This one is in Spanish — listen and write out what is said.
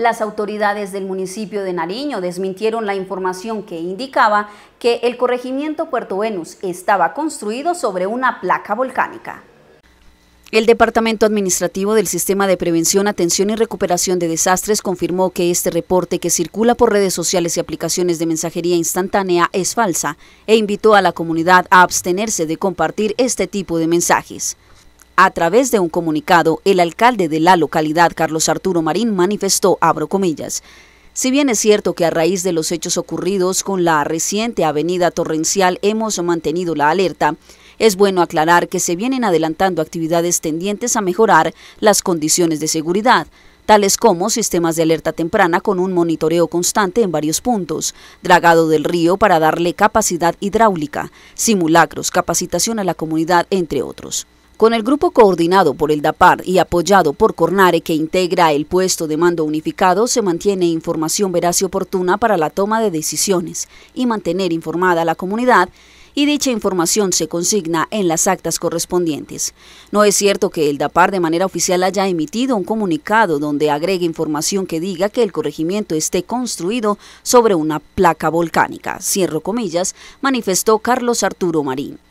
Las autoridades del municipio de Nariño desmintieron la información que indicaba que el corregimiento Puerto Venus estaba construido sobre una placa volcánica. El Departamento Administrativo del Sistema de Prevención, Atención y Recuperación de Desastres confirmó que este reporte que circula por redes sociales y aplicaciones de mensajería instantánea es falsa e invitó a la comunidad a abstenerse de compartir este tipo de mensajes. A través de un comunicado, el alcalde de la localidad, Carlos Arturo Marín, manifestó, abro comillas, si bien es cierto que a raíz de los hechos ocurridos con la reciente avenida torrencial hemos mantenido la alerta, es bueno aclarar que se vienen adelantando actividades tendientes a mejorar las condiciones de seguridad, tales como sistemas de alerta temprana con un monitoreo constante en varios puntos, dragado del río para darle capacidad hidráulica, simulacros, capacitación a la comunidad, entre otros. Con el grupo coordinado por el DAPAR y apoyado por Cornare, que integra el puesto de mando unificado, se mantiene información veraz y oportuna para la toma de decisiones y mantener informada a la comunidad y dicha información se consigna en las actas correspondientes. No es cierto que el DAPAR de manera oficial haya emitido un comunicado donde agregue información que diga que el corregimiento esté construido sobre una placa volcánica, cierro comillas, manifestó Carlos Arturo Marín.